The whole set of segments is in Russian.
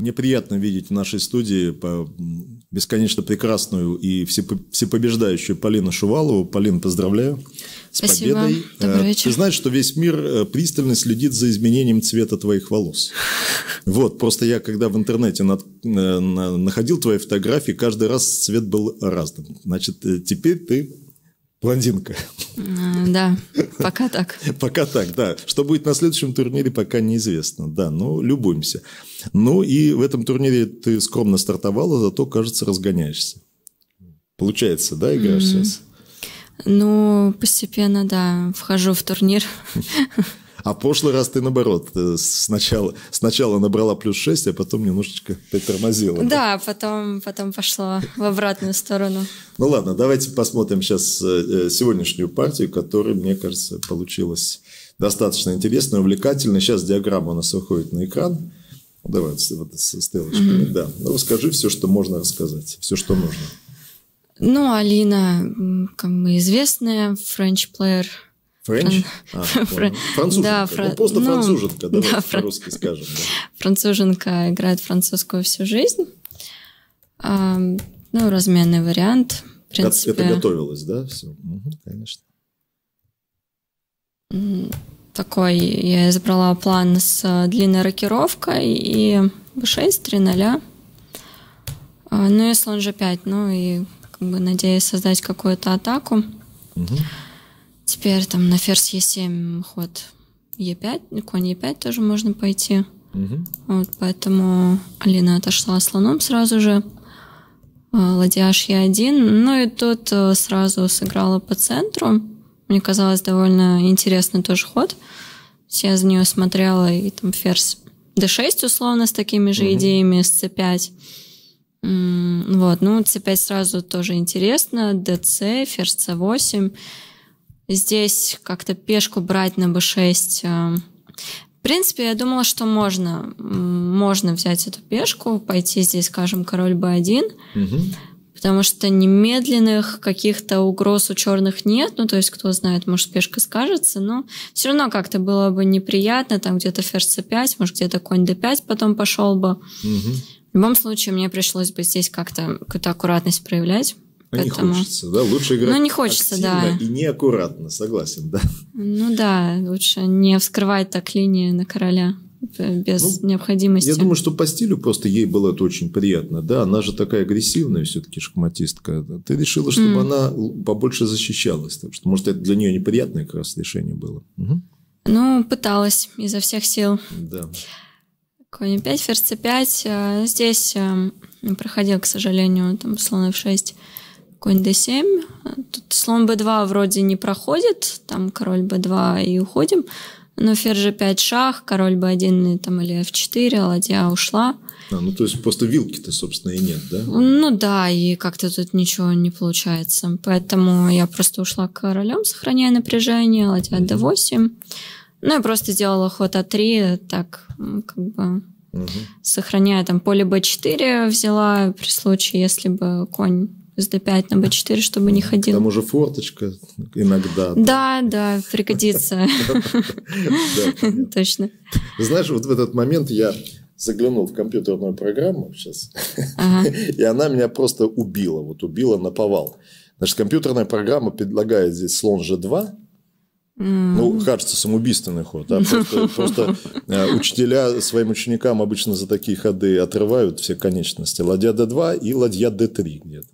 Мне приятно видеть в нашей студии бесконечно прекрасную и всепобеждающую Полину Шувалову. Полин, поздравляю с Спасибо. победой. Добрый э, вечер. Ты знаешь, что весь мир э, пристально следит за изменением цвета твоих волос. Вот, просто я когда в интернете над, э, находил твои фотографии, каждый раз цвет был разным. Значит, теперь ты Блондинка. Да, пока так. Пока так, да. Что будет на следующем турнире, пока неизвестно. Да, но ну, любуемся. Ну и в этом турнире ты скромно стартовала, зато, кажется, разгоняешься. Получается, да, играешь сейчас? Ну, постепенно, да, вхожу в турнир. А в прошлый раз ты, наоборот, э, сначала, сначала набрала плюс 6, а потом немножечко притормозила. Да, да? Потом, потом пошло в обратную сторону. Ну ладно, давайте посмотрим сейчас э, э, сегодняшнюю партию, которая, мне кажется, получилась достаточно интересной, увлекательной. Сейчас диаграмма у нас выходит на экран. Ну, Давай вот с стрелочками, mm-hmm. да. Ну, расскажи все, что можно рассказать, все, что нужно. Ну, Алина, как мы известная френч-плеер – Френч? А, француженка. Да, ну, фра... ну, просто француженка, да, по-русски скажем. Француженка играет французскую всю жизнь. ну, разменный вариант. В принципе... Это готовилось, да? Все. конечно. Такой я избрала план с э, длинной рокировкой и b6, 3 0. Ну и слон g5, ну и как бы надеюсь создать какую-то атаку. Угу. Теперь там на ферзь Е7 ход Е5, конь Е5 тоже можно пойти. Угу. Вот, поэтому Алина отошла слоном сразу же. Э, Ладья Е1. Ну и тут э, сразу сыграла по центру. Мне казалось, довольно интересный тоже ход. Я за нее смотрела, и там ферзь D6 условно с такими же идеями, с C5. Вот, ну, C5 сразу тоже интересно, DC, ферзь C8. Здесь как-то пешку брать на b6. Эм, в принципе, я думала, что можно. Можно взять эту пешку, пойти здесь, скажем, король b1. Потому что немедленных каких-то угроз у черных нет. Ну, то есть, кто знает, может, пешка скажется. Но все равно как-то было бы неприятно. Там где-то ферзь c5, может, где-то конь d5 потом пошел бы. Угу. В любом случае, мне пришлось бы здесь как-то какую-то аккуратность проявлять. Ну, Поэтому... Не хочется, да? Лучше играть ну, не хочется, да. и неаккуратно, согласен, да? Ну да, лучше не вскрывать так линии на короля без ну, необходимости. Я думаю, что по стилю просто ей было это очень приятно. Да, она же такая агрессивная все-таки шахматистка. Ты решила, чтобы mm. она побольше защищалась. потому что, может, это для нее неприятное как раз решение было. Угу. Ну, пыталась изо всех сил. Да. Конь 5, ферзь c5. А, здесь эм, проходил, к сожалению, там слон f6 конь d7. Тут слон b2 вроде не проходит, там король b2 и уходим. Но ферзь g5 шах, король b1 там, или f4, ладья ушла. А, ну то есть просто вилки-то, собственно, и нет, да? Ну да, и как-то тут ничего не получается. Поэтому я просто ушла к королем, сохраняя напряжение, ладья mm-hmm. d8. Ну и просто сделала ход а3, так как бы угу. сохраняя там поле b4 взяла при случае, если бы конь с D5 на B4, чтобы не ходил. Там уже форточка иногда. Да, да, пригодится. Точно. Знаешь, вот в этот момент я заглянул в компьютерную программу сейчас, и она меня просто убила, вот убила на повал. Значит, компьютерная программа предлагает здесь слон G2, ну, кажется, самоубийственный ход. Да? Просто, просто э, учителя своим ученикам обычно за такие ходы отрывают все конечности. Ладья d2 и ладья d3 где-то.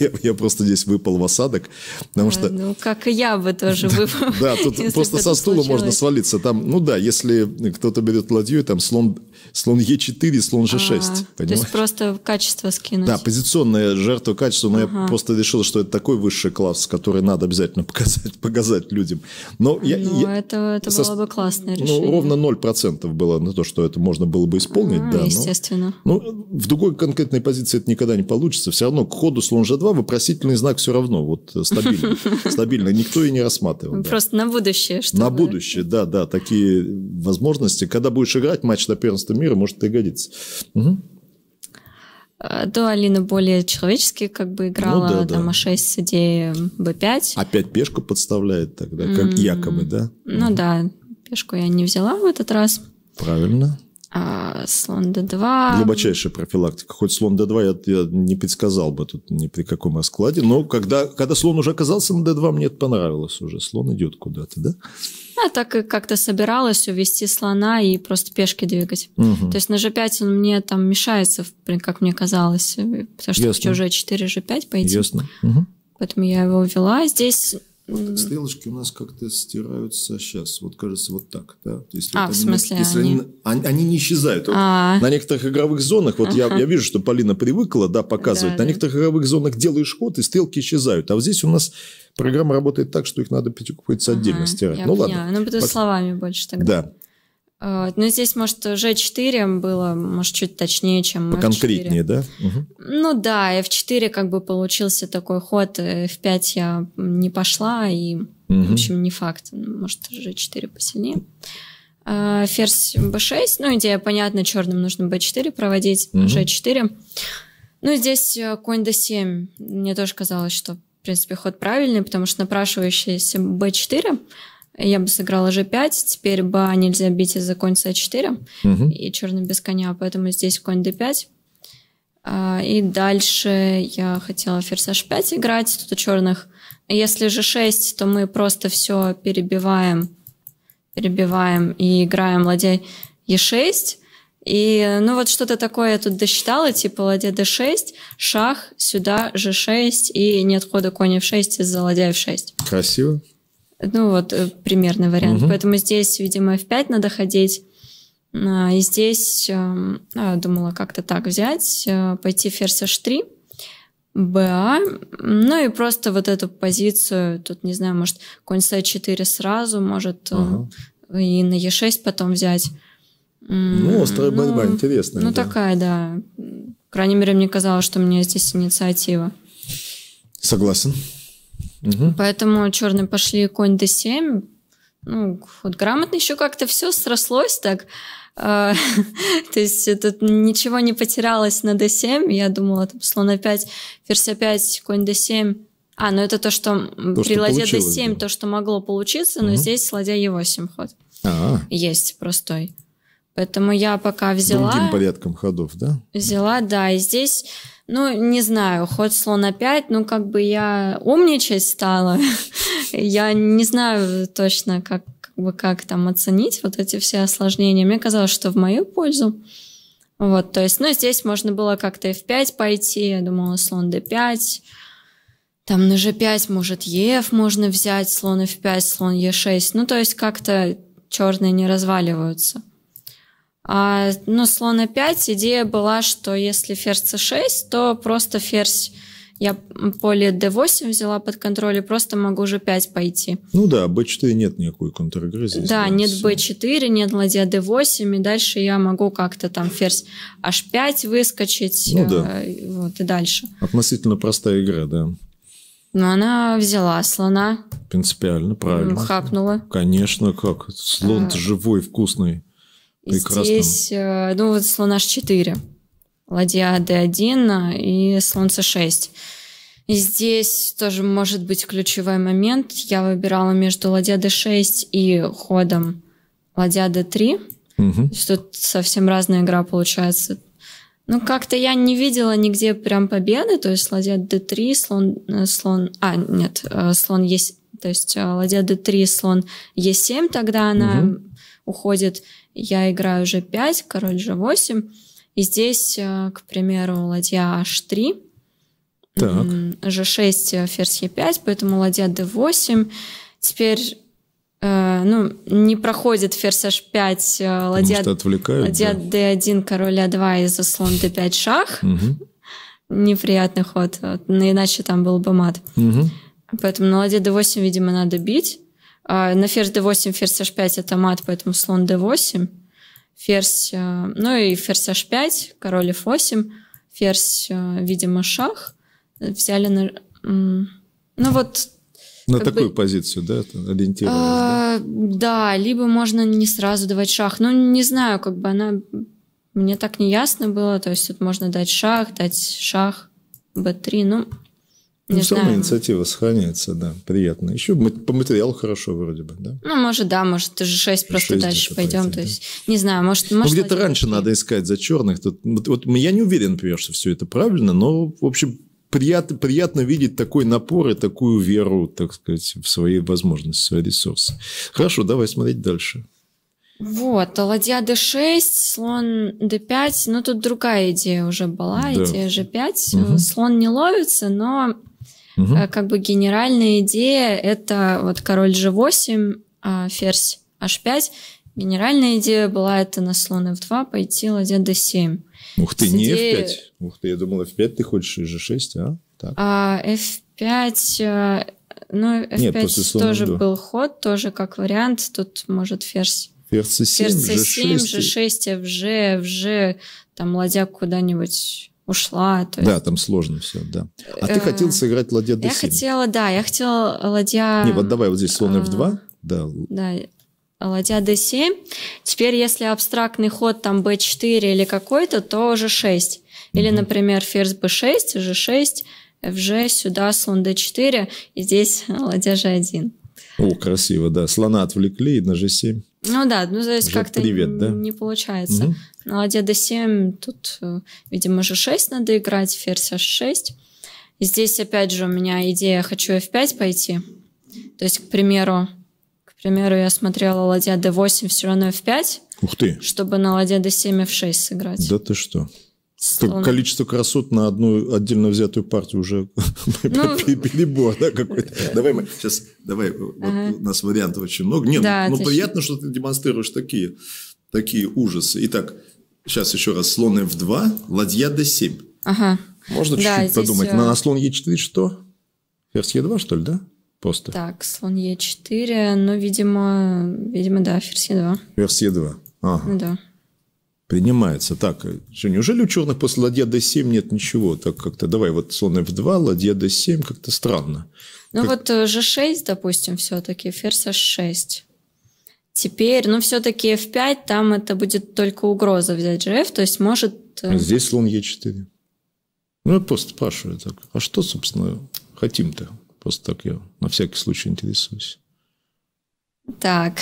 Я, я просто здесь выпал в осадок, потому э, что... Ну, как и я бы тоже выпал. Да, тут просто со стула случилось. можно свалиться. Там, ну да, если кто-то берет ладью, там слон, слон Е4, слон G6. А, то есть просто качество скинуть. Да, позиционная жертва качества, но ага. я просто решил, что это такой высший класс, который надо обязательно показать, показать людям. Но а, я, ну, я, это, это со, было бы классное ну, решение. Ну, ровно 0% было на то, что это можно было бы исполнить. А, да, естественно. Но, ну, в другой конкретной позиции это никогда не получится. Все равно к ходу Слон же 2, вопросительный знак все равно вот стабильно, э, Стабильно, никто и не рассматривал. Просто на будущее что На будущее, да, да, такие возможности. Когда будешь играть матч на первенство мира, может пригодиться. А, До Алина более человечески как бы ну играла, ну, да, там да. А6, судей, Б5. Опять пешку подставляет тогда, как mm-hmm. якобы, да? Ну mm-hmm. да, пешку я не взяла в этот раз. Правильно а, слон D2. Глубочайшая профилактика. Хоть слон D2 я, я не предсказал бы тут ни при каком раскладе, но когда, когда слон уже оказался на D2, мне это понравилось уже. Слон идет куда-то, да? Я так и как-то собиралась увести слона и просто пешки двигать. Угу. То есть на G5 он мне там мешается, как мне казалось, э, потому что Ясно. хочу уже 4 G5 пойти. Ясно. Угу. Поэтому я его увела. Здесь вот mm-hmm. стрелочки у нас как-то стираются сейчас. Вот кажется, вот так, да? Если а, вот в смысле? Если они... Они, они не исчезают. Вот а. На некоторых игровых зонах, вот я, я вижу, что Полина привыкла, да, показывать. Да, на некоторых игровых зонах делаешь ход, и стрелки исчезают. А вот здесь у нас программа работает так, что их надо приходится отдельно стирать. Я ну поняла. ладно. Ну, буду Пос... словами больше тогда. Да. А, ну, здесь, может, G4 было, может, чуть точнее, чем Поконкретнее, F4. да? Угу. Ну да, F4 как бы получился такой ход, F5 э, я не пошла, и, угу. в общем, не факт, может, G4 посильнее. А, ферзь B6, ну, идея понятна, черным нужно B4 проводить, угу. G4. Ну, здесь э, конь D7, мне тоже казалось, что, в принципе, ход правильный, потому что напрашивающийся B4 я бы сыграла g5, теперь бы нельзя бить из-за конь c4 угу. и черный без коня, поэтому здесь конь d5. А, и дальше я хотела ферзь h5 играть, тут у черных. Если g6, то мы просто все перебиваем, перебиваем и играем ладей e6. И, ну, вот что-то такое я тут досчитала, типа ладья d6, шах, сюда, g6, и нет хода коня в 6 из-за ладья f6. Красиво. Ну вот э, примерный вариант. Угу. Поэтому здесь, видимо, в 5 надо ходить. А, и здесь эм, а, думала как-то так взять, э, пойти ферзь h 3 БА, ну и просто вот эту позицию, тут, не знаю, может, конь c 4 а сразу, может, угу. и на e 6 потом взять. Ну, острая ну, борьба, интересная. Ну, да. такая, да. По крайней мере, мне казалось, что у меня здесь инициатива. Согласен. Угу. Поэтому черные пошли конь d7. Ну, вот грамотно еще как-то все срослось так. А, то есть тут ничего не потерялось на d7. Я думала, там, слон a5, ферзь a5, конь d7. А, ну это то, что то, при что ладья d7, да. то, что могло получиться, угу. но здесь ладья e8 ход. А-а. Есть простой. Поэтому я пока взяла... Другим порядком ходов, да? Взяла, да. И здесь ну, не знаю, ход слона 5, ну, как бы я умничать стала. я не знаю точно, как, как бы, как там оценить вот эти все осложнения. Мне казалось, что в мою пользу. Вот, то есть, ну, здесь можно было как-то f5 пойти, я думала, слон d5, там на g5, может, ef можно взять, слон e f5, слон e6, ну, то есть как-то черные не разваливаются. А, ну, слона 5 идея была, что если ферзь c6, то просто ферзь я поле d8 взяла под контроль и просто могу уже 5 пойти. Ну да, b4 нет никакой контр Да, нет b4, нет ладья d8, и дальше я могу как-то там ферзь h5 выскочить, ну, да. Э, вот и дальше. Относительно простая игра, да. Ну она взяла слона. Принципиально, правильно. Хапнула. Конечно, как. Слон а... живой, вкусный. И Здесь, э, ну вот слон h4, ладья d1 э, и слон c6. И здесь тоже может быть ключевой момент. Я выбирала между ладья d6 и ходом ладья d3. Угу. Тут совсем разная игра получается. Ну, как-то я не видела нигде прям победы, то есть ладья d3, слон, э, слон, а, нет, слон есть то есть э, ладья d3, слон e7, тогда она угу. уходит. Я играю уже 5, король g8. И здесь, э, к примеру, ладья h3. Так. g6, э, ферзь e5, поэтому ладья d8. Теперь ну, не проходит ферзь h5, ладья, ладья да. d1, король a2 и слон d5 шах. Угу. Неприятный ход, иначе там был бы мат. Угу. Поэтому на ну, ладье d8, видимо, надо бить. А на ферзь d8, ферзь h5 это мат, поэтому слон d8. Ферзь, э, ну и ферзь h5, король f8. Ферзь, э, видимо, шах. Взяли на... Ну вот на такую бы... позицию, да, ориентировалась? А, да? да, либо можно не сразу давать шах. Ну, не знаю, как бы она... Мне так не ясно было. То есть тут можно дать шах, дать шах, b3. Ну, ну, не ну, все равно инициатива сохраняется, да, приятно. Еще по материалу хорошо вроде бы, да? Ну, может, да, может, же 6 просто 6 дальше пойдем, пойти, то есть, да. не знаю, может... Ну, может ну, где-то раньше надо искать за черных. Тут, вот, вот я не уверен, например, что все это правильно, но, в общем, приятно, приятно видеть такой напор и такую веру, так сказать, в свои возможности, в свои ресурсы. Хорошо, давай смотреть дальше. Вот, ладья d6, слон d5, ну тут другая идея уже была, да. идея g5. Угу. Слон не ловится, но Угу. Как бы генеральная идея это вот король g8, а, ферзь h5. Генеральная идея была это на слон f2 пойти ладья d7. Ух ты, С не f5. Ух ты, я думал f5 ты хочешь и g6, а? Так. А f5, э, ну f5 Нет, тоже f был ход, тоже как вариант. Тут может ферзь Ферзь c7, Ферзь c7 g6, g6 fg, fg, там ладья куда-нибудь ушла. То есть... Да, там сложно все, да. А ты э, хотел сыграть ладья d7? Я хотела, да, я хотела ладья... Не, вот давай вот здесь слон f2, а, да. Да, ладья d7. Теперь, если абстрактный ход там b4 или какой-то, то g6. Или, например, ферзь b6, g6, fg, сюда слон d4, и здесь ладья g1. О, красиво, да. Слона отвлекли на g7. Ну да, ну то есть как-то привет, да? не получается. Угу. Ну а деда 7 тут, э, видимо, же 6 надо играть, ферзь h6. И здесь опять же у меня идея, хочу f5 пойти. То есть, к примеру, к примеру, я смотрела ладья d8, все равно f5. Ух ты! Чтобы на ладья d7 f6 сыграть. Да ты что? Словно. Количество красот на одну отдельно взятую партию уже ну... перебор, да, какой-то. Давай мы сейчас, давай, э, вот ага. у нас вариантов очень много. Нет, ну, да, ну, ну приятно, что ты демонстрируешь такие, такие ужасы. Итак, сейчас еще раз, слон f2, ладья d7. Ага. Можно чуть-чуть подумать. Здесь... На слон e4 что? Ферзь e2, что ли, да? Просто. Так, слон е 4 ну, видимо, видимо, да, ферзь е 2 Ферзь е 2 ага. Ну, да принимается. Так, что, неужели ученых после ладья d7 нет ничего? Так как-то давай вот слон f2, ладья d7, как-то странно. Ну как... вот g6, э, допустим, все-таки, ферзь h6. Теперь, ну все-таки f5, там это будет только угроза взять gf, то есть может... Э, а здесь слон e4. Ну, я просто спрашиваю так, а что, собственно, хотим-то? Просто так я на всякий случай интересуюсь. Так.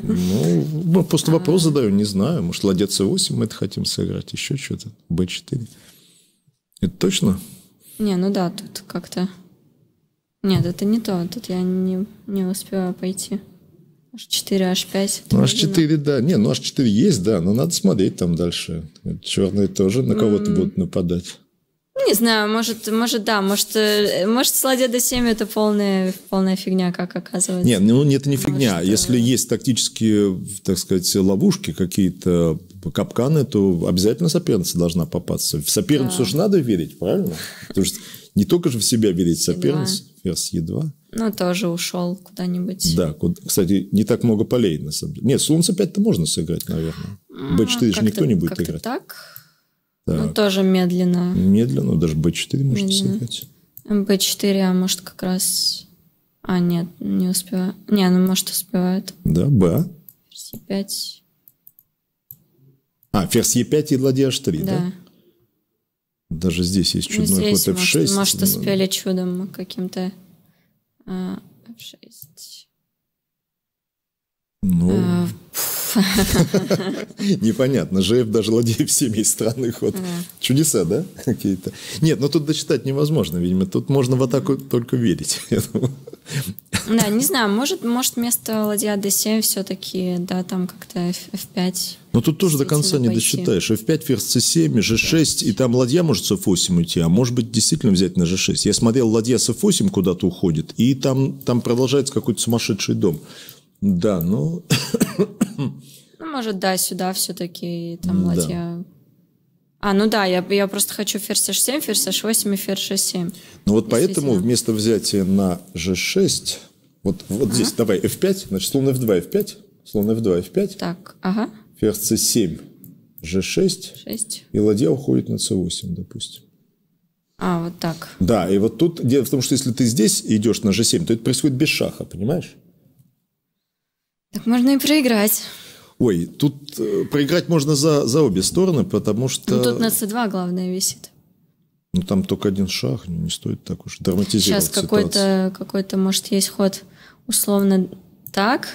Ну, ну просто а. вопрос задаю, не знаю. Может, ладья c8 мы это хотим сыграть, еще что-то. b4. Это точно? Не, ну да, тут как-то... Нет, это не то. Тут я не, не успеваю пойти. H4, H5. Ну, H4, видно. да. Не, ну H4 есть, да, но надо смотреть там дальше. Черные тоже на кого-то mm. будут нападать. Не знаю, может, может, да, может, э, может, до 7 это полная, полная фигня, как оказывается. Нет, ну нет, это не фигня. Может, Если э, есть тактические, так сказать, ловушки какие-то, капканы, то обязательно соперница должна попасться. В соперницу да. же надо верить, правильно? Потому что не только же в себя верить соперницу. Е2. Ну, тоже ушел куда-нибудь. Да, кстати, не так много полей, на самом деле. Нет, солнце 5-то можно сыграть, наверное. Б 4 же никто не будет играть. так. Да. Ну, тоже медленно. Медленно, даже B4 можно медленно. сыграть. B4, а может как раз... А, нет, не успеваю. Не, ну может успевает. Да, B. Ферзь E5. А, ферзь E5 и ладья H3, да? да? Даже здесь есть ну, чудной ну, здесь ход F6. Может, может успели чудом каким-то а, F6. Ну... А, Непонятно. ЖФ даже ладеев семей странных. Вот. Чудеса, да? Какие-то. Нет, но ну тут дочитать невозможно, видимо. Тут можно в атаку только верить. Да, не знаю, может, может вместо ладья d7 все-таки, да, там как-то f5. Но ну тут тоже до конца не досчитаешь. f5, ферзь c7, g6, и там ладья может с f8 уйти, а может быть действительно взять на g6. Я смотрел, ладья с f8 куда-то уходит, и там, там продолжается какой-то сумасшедший дом. Да, ну... Ну, может, да, сюда все-таки, там, да. ладья... А, ну да, я, я просто хочу ферзь h7, ферзь h8 и ферзь h7. Ну вот поэтому вместо взятия на g6, вот, вот ага. здесь давай f5, значит, слон f2, f5, слон f2, f5. Так, ага. Ферзь c7, g6. 6. И ладья уходит на c8, допустим. А, вот так. Да, и вот тут дело в том, что если ты здесь идешь на g7, то это происходит без шаха, понимаешь? Так можно и проиграть. Ой, тут э, проиграть можно за, за обе стороны, потому что... Ну, тут на c2 главное висит. Ну, там только один шаг, не стоит так уж драматизировать Сейчас какой-то, какой-то, может, есть ход условно так.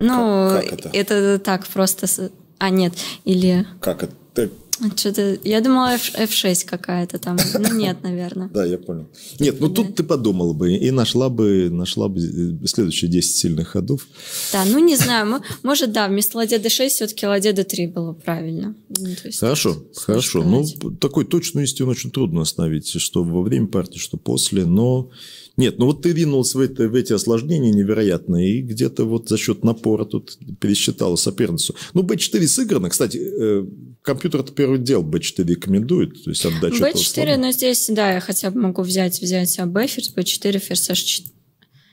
Ну, как, как это? это так просто... А, нет, или... Как это? Что-то, я думала F, 6 какая-то там. Ну нет, наверное. Да, я понял. Нет, ну тут ты подумала бы и нашла бы, нашла бы э, следующие 10 сильных ходов. Да, ну не знаю, может да, вместо ладья d6 все-таки ладья d3 было правильно. Ну, хорошо, хорошо. Ну, такой точную истину очень трудно остановить, что во время партии, что после, но... Нет, ну вот ты ринулся в, это, в эти осложнения невероятные и где-то вот за счет напора тут пересчитала соперницу. Ну, B4 сыграно. Кстати, э, компьютер это первый дел B4 рекомендует, то есть отдачу. B4, но здесь, да, я хотя бы могу взять, взять а B, ферзь B4, ферзь H4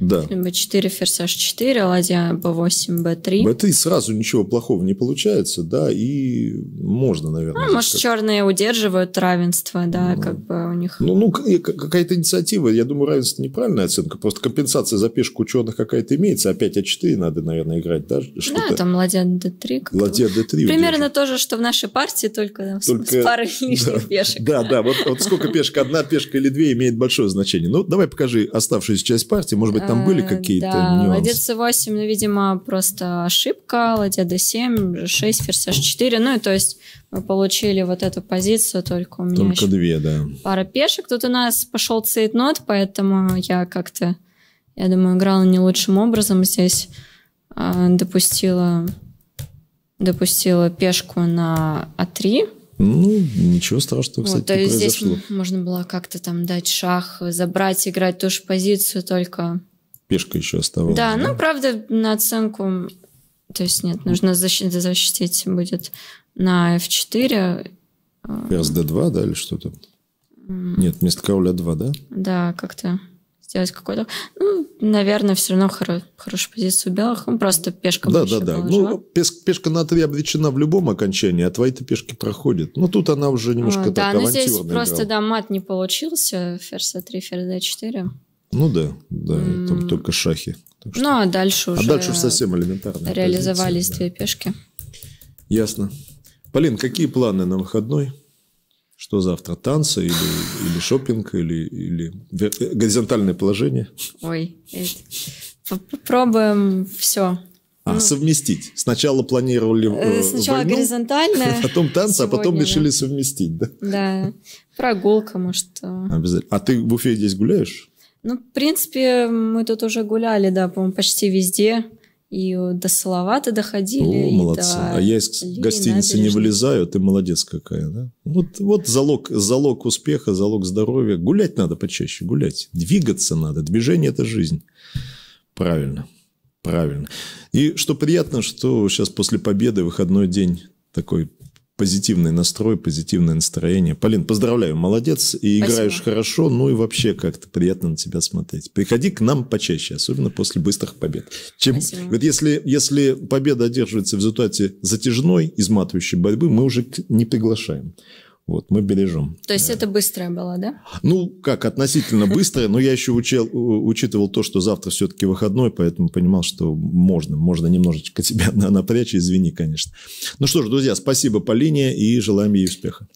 да. b4, ферзь h4, ладья b8, b3. b3 сразу ничего плохого не получается, да, и можно, наверное. Ну, может, как... черные удерживают равенство, да, ну, как бы у них... Ну, ну какая-то инициатива, я думаю, равенство неправильная оценка, просто компенсация за пешку черных какая-то имеется, опять а4 надо, наверное, играть, да? что Да, там ладья d3. ладья d3. Примерно удержит. то же, что в нашей партии, только, там, только... с парой лишних да. пешек. Да, да, вот, вот сколько пешек, одна пешка или две имеет большое значение. Ну, давай покажи оставшуюся часть партии, может быть, там были какие-то да, нюансы? ладья c8, ну, видимо, просто ошибка, ладья d7, 6, ферзь h4, ну, и то есть мы получили вот эту позицию, только у меня Только две, да. Пара пешек, тут у нас пошел цейтнот, поэтому я как-то, я думаю, играла не лучшим образом здесь, а, допустила, допустила пешку на а3, ну, ничего страшного, кстати, вот, то есть произошло. здесь можно было как-то там дать шах, забрать, играть ту же позицию, только пешка еще оставалась. Да, да? ну, правда, на оценку... То есть нет, нужно защитить, защитить будет на F4. d 2 да, или что то Нет, вместо Кауля 2, да? Да, как-то сделать какой-то... Ну, наверное, все равно хоро... хорошую позицию белых. Ну, просто пешка Да, да, да. Ну, пеш... пешка на 3 обречена в любом окончании, а твои-то пешки проходят. Ну, тут она уже немножко а, так Да, но ну, здесь игра. просто, да, мат не получился. Ферзь А3, ферзь d 4 ну да, да, и там только шахи. Так что... Ну а дальше а уже... А дальше совсем элементарно. Реализовались позиция, две да. пешки. Ясно. Полин, какие планы на выходной? Что завтра? Танцы или, или шопинг, или, или э, горизонтальное положение? Ой, э, попробуем все. А, ну, совместить. Сначала планировали э, Сначала войну, горизонтальное. Потом танцы, сегодня, а потом решили да. совместить, да? Да. Прогулка, может. Обязательно. А ты в Уфе здесь гуляешь? Ну, в принципе, мы тут уже гуляли, да, по-моему, почти везде. И до Салавата доходили. О, молодцы. До а я из Ли, гостиницы не вылезаю, ты молодец какая, да? Вот, вот залог, залог успеха, залог здоровья. Гулять надо почаще, гулять. Двигаться надо. Движение – это жизнь. Правильно. Правильно. И что приятно, что сейчас после победы выходной день такой позитивный настрой, позитивное настроение. Полин, поздравляю, молодец, и Спасибо. играешь хорошо, ну и вообще как-то приятно на тебя смотреть. Приходи к нам почаще, особенно после быстрых побед. Чем, вот если, если победа одерживается в результате затяжной, изматывающей борьбы, мы уже не приглашаем. Вот, мы бережем. То есть это быстрое было, да? Ну, как, относительно быстрое, но я еще учел, учитывал то, что завтра все-таки выходной, поэтому понимал, что можно, можно немножечко тебя напрячь, извини, конечно. Ну что ж, друзья, спасибо Полине и желаем ей успеха.